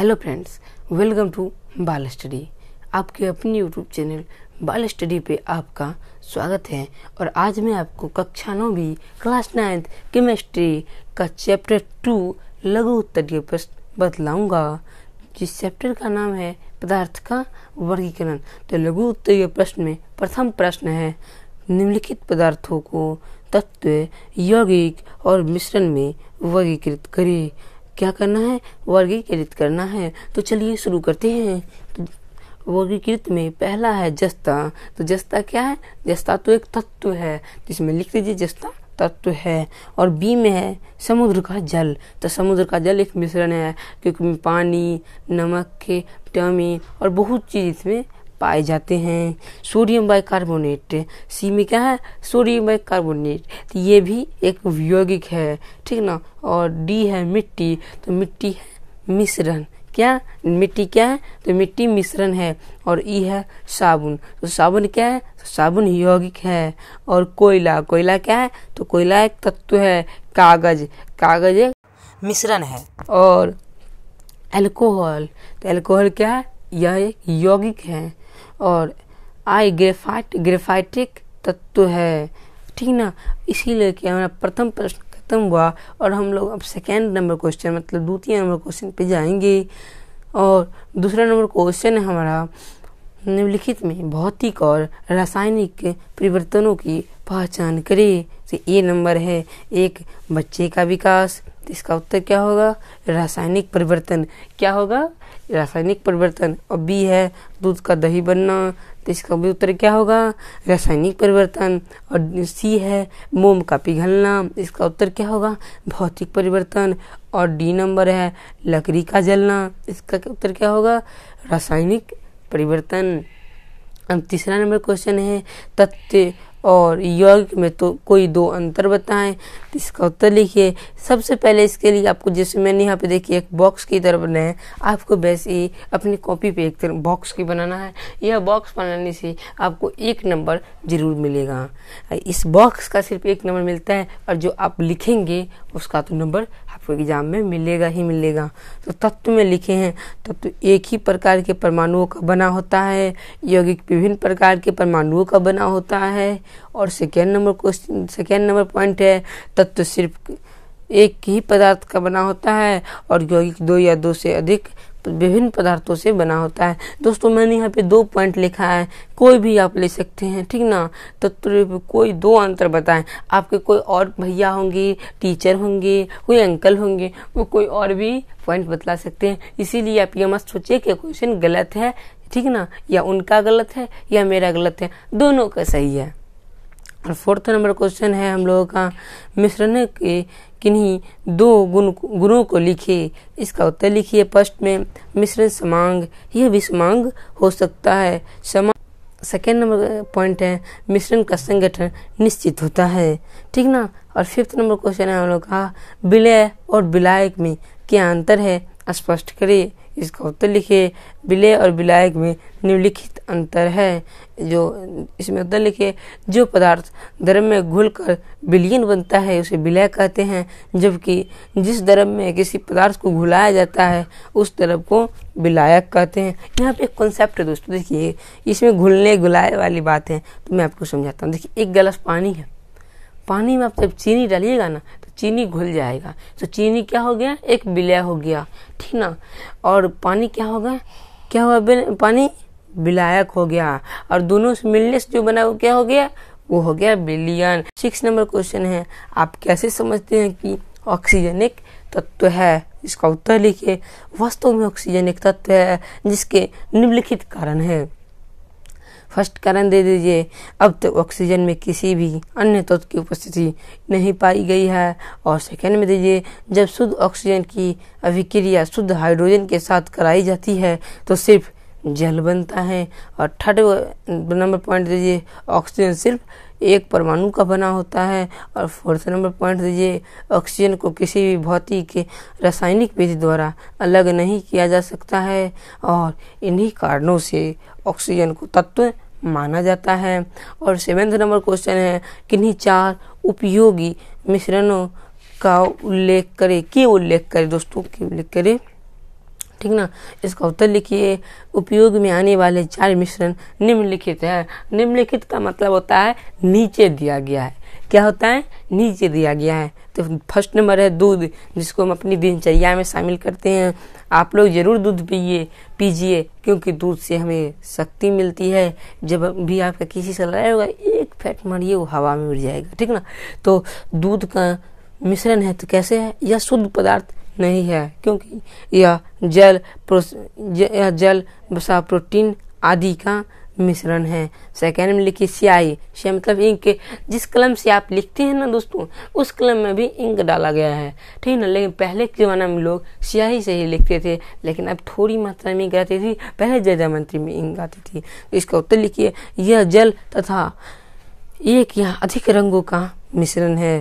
hello friends welcome to Bal study आपके अपने YouTube channel बाल स्टडी पे आपका स्वागत है और आज मैं आपको कक्षा भी क्लास नाइन्थ केमिस्ट्री का चैप्टर टू लघु उत्तरीय प्रश्न बतलाऊंगा जिस चैप्टर का नाम है पदार्थ का वर्गीकरण तो लघु उत्तरीय प्रश्न में प्रथम प्रश्न है निम्नलिखित पदार्थों को तत्व यौगिक और मिश्रण में वर्गीकृत करें क्या करना है वर्गीकृत करना है तो चलिए शुरू करते हैं तो वर्गीकृत में पहला है जस्ता तो जस्ता क्या है जस्ता तो एक तत्व है जिसमें लिख दीजिए जस्ता तत्व है और बी में है समुद्र का जल तो समुद्र का जल एक मिश्रण है क्योंकि पानी नमक के विटामिन और बहुत चीज़ इसमें पाए जाते हैं सोडियम बाइकार्बोनेट सी में क्या है सोडियम बाइकार्बोनेट तो ये भी एक यौगिक है ठीक ना और डी है मिट्टी तो मिट्टी है मिश्रण क्या मिट्टी क्या है तो मिट्टी मिश्रण है और ई e है साबुन तो साबुन क्या है तो साबुन यौगिक है और कोयला कोयला क्या है तो कोयला एक तत्व है कागज कागज एक मिश्रण है और एल्कोहल तो एल्कोहल क्या है यह एक यौगिक है और आई ग्रेफाइट ग्रेफाइटिक तत्व है ठीक ना इसीलिए कि हमारा प्रथम प्रश्न खत्म हुआ और हम लोग अब सेकेंड नंबर क्वेश्चन मतलब द्वितीय नंबर क्वेश्चन पे जाएंगे और दूसरा नंबर क्वेश्चन है हमारा निम्नलिखित में भौतिक और रासायनिक परिवर्तनों की पहचान करें तो ये नंबर है एक बच्चे का विकास तो इसका उत्तर क्या होगा रासायनिक परिवर्तन क्या होगा रासायनिक परिवर्तन और बी है दूध का दही बनना तो इसका भी उत्तर क्या होगा रासायनिक परिवर्तन और सी है मोम का पिघलना इसका उत्तर क्या होगा भौतिक परिवर्तन और डी नंबर है लकड़ी का जलना इसका उत्तर क्या होगा रासायनिक परिवर्तन अब तीसरा नंबर क्वेश्चन है तथ्य और योग में तो कोई दो अंतर बताएं तो इसका उत्तर लिखिए सबसे पहले इसके लिए आपको जैसे मैंने यहाँ पे देखिए एक बॉक्स की तरह बनाया है आपको वैसे ही अपनी कॉपी पे एक तरह बॉक्स की बनाना है यह बॉक्स बनाने से आपको एक नंबर ज़रूर मिलेगा इस बॉक्स का सिर्फ एक नंबर मिलता है और जो आप लिखेंगे उसका तो नंबर आपको एग्जाम में मिलेगा ही मिलेगा तो तत्व में लिखे हैं तत्व एक ही प्रकार के परमाणुओं का बना होता है यौगिक विभिन्न प्रकार के परमाणुओं का बना होता है और second number question second number point है तत्व सिर्फ एक ही पदार्थ का बना होता है और यौगिक दो या दो से अधिक विभिन्न पदार्थों से बना होता है दोस्तों मैंने यहाँ पे दो पॉइंट लिखा है कोई भी आप ले सकते हैं ठीक ना तत्व तो कोई दो अंतर बताएं आपके कोई और भैया होंगे टीचर होंगे कोई अंकल होंगे वो कोई और भी पॉइंट बतला सकते हैं इसीलिए आप ये मत सोचिए कि क्वेश्चन गलत है ठीक ना या उनका गलत है या मेरा गलत है दोनों का सही है और फोर्थ नंबर क्वेश्चन है हम लोगों का मिश्रण के किन्हीं दो गुण गुणों को लिखिए इसका उत्तर लिखिए फर्स्ट में मिश्रण समांग यह भी समांग हो सकता है समा सेकेंड नंबर पॉइंट है मिश्रण का संगठन निश्चित होता है ठीक ना और फिफ्थ नंबर क्वेश्चन है हम लोग का विलय और विलायक में क्या अंतर है स्पष्ट करिए इसका उत्तर लिखिए विलय और विलायक में निम्नलिखित अंतर है जो इसमें उत्तर लिखिए जो पदार्थ द्रव में घुलकर विलीन बनता है उसे विलय कहते हैं जबकि जिस द्रव में किसी पदार्थ को घुलाया जाता है उस द्रव को विलायक कहते हैं यहाँ पे एक कॉन्सेप्ट है दोस्तों देखिए इसमें घुलने घुलाए वाली बात है तो मैं आपको समझाता हूँ देखिए एक गिलास पानी है पानी में आप जब चीनी डालिएगा ना चीनी घुल जाएगा तो चीनी क्या हो गया एक विलय हो गया ठीक ना और पानी क्या होगा क्या हुआ पानी विलायक हो गया और दोनों से मिलने से जो बना वो क्या हो गया वो हो गया बिलियन सिक्स नंबर क्वेश्चन है आप कैसे समझते हैं कि ऑक्सीजन एक तत्व है इसका उत्तर लिखिए वास्तव में ऑक्सीजन एक तत्व है जिसके निम्नलिखित कारण है फर्स्ट कारण दे दीजिए अब तक तो ऑक्सीजन में किसी भी अन्य तत्व की उपस्थिति नहीं पाई गई है और सेकेंड में दीजिए जब शुद्ध ऑक्सीजन की अभिक्रिया शुद्ध हाइड्रोजन के साथ कराई जाती है तो सिर्फ जल बनता है और थर्ड नंबर पॉइंट दीजिए ऑक्सीजन सिर्फ एक परमाणु का बना होता है और फोर्थ नंबर पॉइंट दीजिए ऑक्सीजन को किसी भी भौतिक के रासायनिक विधि द्वारा अलग नहीं किया जा सकता है और इन्हीं कारणों से ऑक्सीजन को तत्व माना जाता है और सेवेंथ नंबर क्वेश्चन है किन्हीं चार उपयोगी मिश्रणों का उल्लेख करें क्यों उल्लेख करें दोस्तों की उल्लेख करें ठीक ना इसका उत्तर लिखिए उपयोग में आने वाले चार मिश्रण निम्नलिखित है निम्नलिखित का मतलब होता है नीचे दिया गया है क्या होता है नीचे दिया गया है तो फर्स्ट नंबर है दूध जिसको हम अपनी दिनचर्या में शामिल करते हैं आप लोग ज़रूर दूध पीए पीजिए क्योंकि दूध से हमें शक्ति मिलती है जब भी आपका किसी से लड़ाई होगा एक फैट मारिए वो हवा में उड़ जाएगा ठीक ना तो दूध का मिश्रण है तो कैसे है यह शुद्ध पदार्थ नहीं है क्योंकि यह जल यह जल सा प्रोटीन आदि का मिश्रण है सेकेंड में लिखिए स्याही स्या मतलब इंक जिस कलम से आप लिखते हैं ना दोस्तों उस कलम में भी इंक डाला गया है ठीक है ना लेकिन पहले के ज़माने में लोग स्याही से ही लिखते थे लेकिन अब थोड़ी मात्रा में इंक आती थी पहले मंत्री में इंक आती थी तो इसका उत्तर लिखिए यह जल तथा एक या अधिक रंगों का मिश्रण है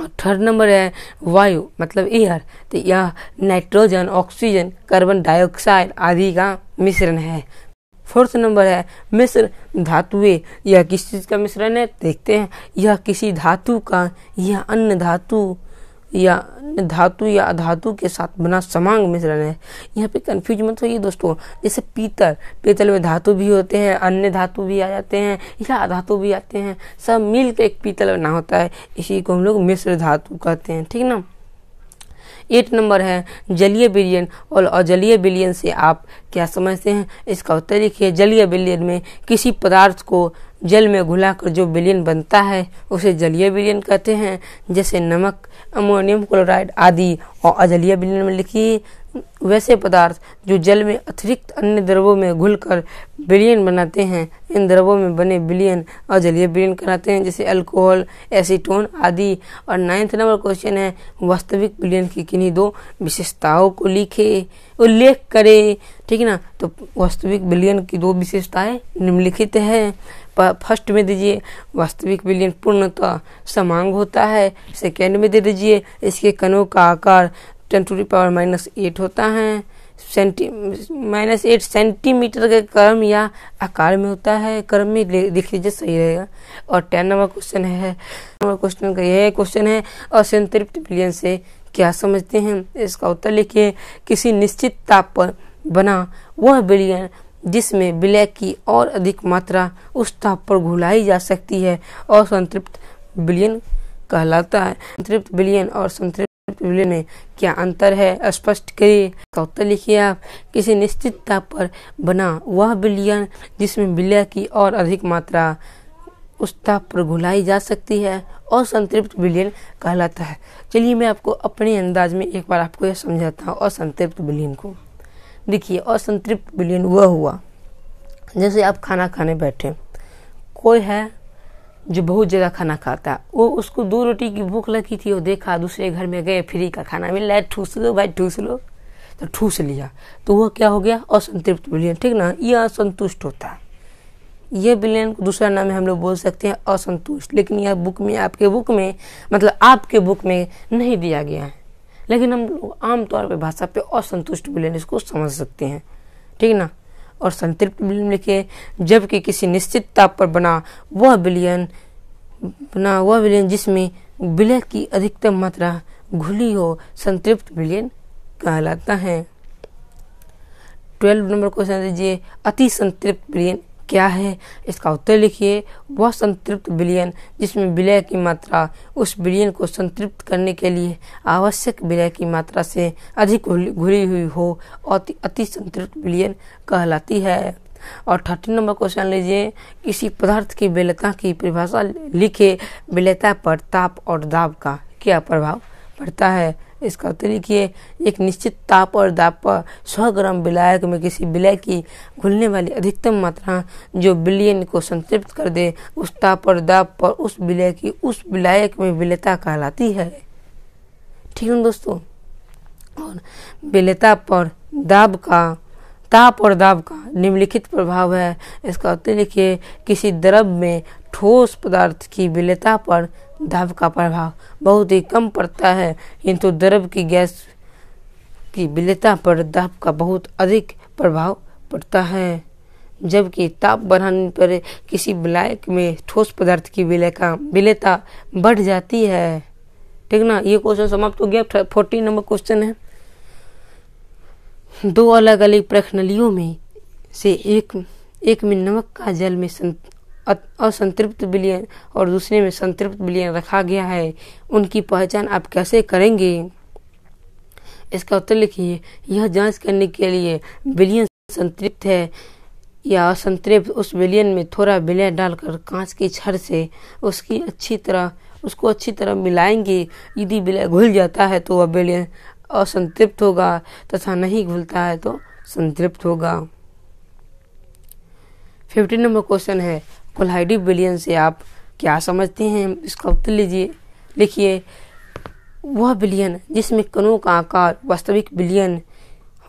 और थर्ड नंबर है वायु मतलब एयर तो यह नाइट्रोजन ऑक्सीजन कार्बन डाइऑक्साइड आदि का मिश्रण है फोर्थ नंबर है मिश्र धातुए यह किस चीज़ का मिश्रण है देखते हैं यह किसी धातु का यह अन्य धातु या धातु या अधातु के साथ बना समांग मिश्रण है यहाँ पे कंफ्यूज मत होइए दोस्तों जैसे पीतल पीतल में धातु भी होते हैं अन्य धातु भी आ जाते हैं या अधातु भी आते हैं सब मिल के एक पीतल बना होता है इसी को हम लोग मिश्र धातु कहते हैं ठीक ना एट नंबर है जलीय बिलियन और अजलीय बिलियन से आप क्या समझते हैं इसका उत्तर लिखिए जलीय बिलियन में किसी पदार्थ को जल में घुलाकर जो बिलियन बनता है उसे जलीय बिलियन कहते हैं जैसे नमक अमोनियम क्लोराइड आदि और अजलीय बिलियन में लिखिए वैसे पदार्थ जो जल में अतिरिक्त अन्य द्रवों में घुलकर बिलियन बनाते हैं इन द्रवों में बने बिलियन जलीय बिलियन कराते हैं जैसे अल्कोहल एसीटोन आदि और नाइन्थ नंबर क्वेश्चन है वास्तविक बिलियन की किन्हीं दो विशेषताओं को लिखे उल्लेख करें ठीक है ना तो वास्तविक बिलियन की दो विशेषताएं निम्नलिखित हैं फर्स्ट में दीजिए वास्तविक बिलियन पूर्णतः समांग होता है सेकेंड में दे दीजिए इसके कणों का आकार ten to power minus eight होता है सेंटी माइनस एट सेंटीमीटर के क्रम या आकार में होता है क्रम में लिख लीजिए सही रहेगा और टेन नंबर क्वेश्चन है नंबर क्वेश्चन का यह क्वेश्चन है असंतृप्त विलयन से क्या समझते हैं इसका उत्तर लिखिए किसी निश्चित ताप पर बना वह विलयन जिसमें विलय की और अधिक मात्रा उस ताप पर घुलाई जा सकती है असंतृप्त विलयन कहलाता है संतृप्त विलयन और संतृप्त तुल्य में क्या अंतर है स्पष्ट करिए का उत्तर लिखिए आप किसी निश्चित ताप पर बना वह बिलियन जिसमें विलय की और अधिक मात्रा उस ताप पर घुलाई जा सकती है और संतृप्त बिलियन कहलाता है चलिए मैं आपको अपने अंदाज में एक बार आपको यह समझाता हूँ असंतृप्त बिलियन को देखिए असंतृप्त बिलियन वह हुआ जैसे आप खाना खाने बैठे कोई है जो बहुत ज़्यादा खाना खाता वो उसको दो रोटी की भूख लगी थी वो देखा दूसरे घर में गए फ्री का खाना मिल रहा है ठूस लो भाई ठूस लो तो ठूस लिया तो वह क्या हो गया असंतृप्त बिलियन ठीक ना यह असंतुष्ट होता है यह बिलियन को दूसरा नाम हम लोग बोल सकते हैं असंतुष्ट लेकिन यह बुक में आपके बुक में मतलब आपके बुक में नहीं दिया गया है लेकिन हम लोग आमतौर पर भाषा पे असंतुष्ट बिलियन इसको समझ सकते हैं ठीक ना और संतृप्त विलियन लिखे जबकि किसी निश्चित ताप पर बना वह विलियन बना वह विलियन जिसमें विलय की अधिकतम मात्रा घुली हो संतृप्त विलियन कहलाता है ट्वेल्व नंबर क्वेश्चन दीजिए अति संतृप्त विलियन क्या है इसका उत्तर लिखिए वह संतृप्त विलयन जिसमें विलय की मात्रा उस विलयन को संतृप्त करने के लिए आवश्यक विलय की मात्रा से अधिक घुरी हुई हो अति अति संतृप्त विलयन कहलाती है और थर्टीन नंबर क्वेश्चन लीजिए किसी पदार्थ की विलयता की परिभाषा लिखे विलयता पर ताप और दाब का क्या प्रभाव पड़ता है इस इसका तरीके एक निश्चित ताप और दाप पर सौ ग्राम विलायक में किसी विलय की घुलने वाली अधिकतम मात्रा जो बिलियन को संतृप्त कर दे उस ताप और दाप पर उस विलय की उस विलायक में विलयता कहलाती है ठीक है दोस्तों और विलयता पर दाब का ताप और दाब का निम्नलिखित प्रभाव है इसका उत्तर लिखिए किसी द्रव में ठोस पदार्थ की विलयता पर दाब का प्रभाव बहुत ही कम पड़ता है किंतु द्रव की गैस की विलता पर दाब का बहुत अधिक प्रभाव पड़ता है जबकि ताप बढ़ाने पर किसी ब्लैक में ठोस पदार्थ की विलयता विलयता बढ़ जाती है ठीक ना ये क्वेश्चन समाप्त हो गया फोर्टीन नंबर क्वेश्चन है दो अलग अलग प्रखनलियों में से एक एक में नमक का जल में असंतृप्त विलयन और दूसरे में संतृप्त विलयन रखा गया है उनकी पहचान आप कैसे करेंगे इसका उत्तर लिखिए यह जांच करने के लिए विलियन संतृप्त है या असंतृप्त उस विलियन में थोड़ा विलयन डालकर कांच की छड़ से उसकी अच्छी तरह उसको अच्छी तरह मिलाएंगे यदि विलय घुल जाता है तो वह विलयन असंतृप्त होगा तथा नहीं घुलता है तो संतृप्त होगा फिफ्टीन नंबर क्वेश्चन है कोल्हाइडी बिलियन से आप क्या समझते हैं इसका उत्तर लीजिए लिखिए वह बिलियन जिसमें कणों का आकार वास्तविक बिलियन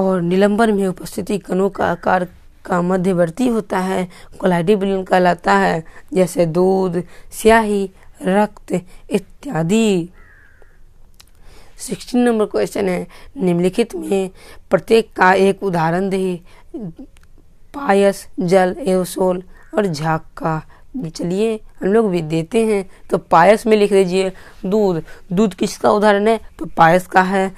और निलंबन में उपस्थिति कणों का आकार का मध्यवर्ती होता है कोलाइडी बिलियन कहलाता है जैसे दूध स्याही रक्त इत्यादि सिक्सटीन नंबर क्वेश्चन है निम्नलिखित में प्रत्येक का एक उदाहरण दे पायस जल एवसोल और झाक का चलिए हम लोग भी देते हैं तो पायस में लिख दीजिए दूध दूध किसका उदाहरण है तो पायस का है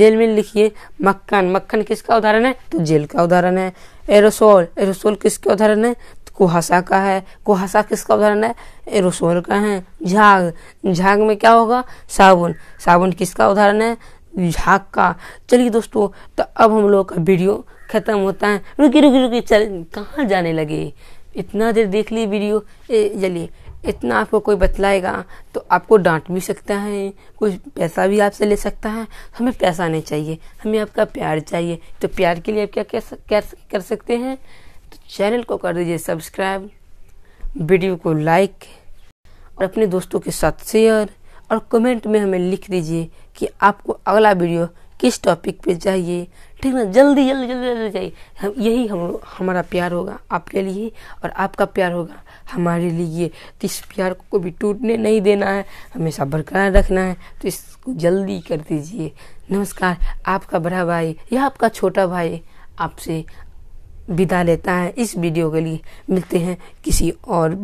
जेल में लिखिए मक्खन मक्खन किसका उदाहरण है तो जेल का उदाहरण है एरोसोल एरोसोल किसका उदाहरण है तो कुहासा का है कुहासा किसका उदाहरण है एरोसोल का है झाग झाग में क्या होगा साबुन साबुन किसका उदाहरण है झाग का चलिए दोस्तों तो अब हम लोग का वीडियो खत्म होता है रुकी रुकी रुकी चल कहाँ जाने लगे इतना देर देख ली वीडियो चलिए इतना आपको कोई बतलाएगा तो आपको डांट भी सकता है कुछ पैसा भी आपसे ले सकता है हमें पैसा नहीं चाहिए हमें आपका प्यार चाहिए तो प्यार के लिए आप क्या कर कर सकते हैं तो चैनल को कर दीजिए सब्सक्राइब वीडियो को लाइक और अपने दोस्तों के साथ शेयर और कमेंट में हमें लिख दीजिए कि आपको अगला वीडियो किस टॉपिक पे जाइए ठीक ना जल्दी जल्दी जल्दी जल्दी जाइए हम यही हम हमारा प्यार होगा आपके लिए और आपका प्यार होगा हमारे लिए तो इस प्यार को कभी टूटने नहीं देना है हमेशा बरकरार रखना है तो इसको जल्दी कर दीजिए नमस्कार आपका बड़ा भाई या आपका छोटा भाई आपसे विदा लेता है इस वीडियो के लिए मिलते हैं किसी और